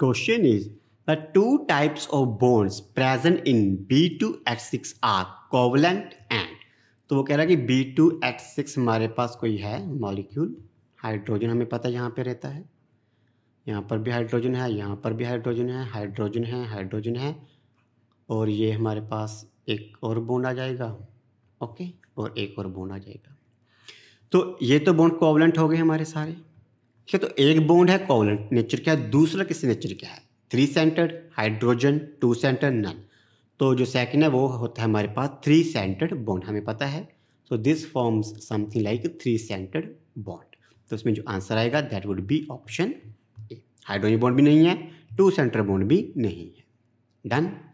Question is the two types of bonds present in B2H6 are covalent and तो वो कह रहा है कि बी टू एच सिक्स हमारे पास कोई है मॉलिक्यूल हाइड्रोजन हमें पता है यहाँ पे रहता है यहाँ पर भी हाइड्रोजन है यहाँ पर भी हाइड्रोजन है हाइड्रोजन है हाइड्रोजन है और ये हमारे पास एक और बोन आ जाएगा ओके और एक और बोन आ जाएगा तो ये तो बोन कोवलेंट हो गए हमारे सारे ठीक है तो एक बॉन्ड है कोवलेंट नेचर क्या है दूसरा किस नेचर क्या है three centred hydrogen two centre none तो जो सेकंड है वो होता है हमारे पास थ्री सेंटर्ड बॉन्ड हमें पता है so this forms something like three centred bond तो उसमें तो जो आंसर आएगा that would be option A hydrogen bond भी नहीं है टू सेंटर बॉन्ड भी नहीं है डन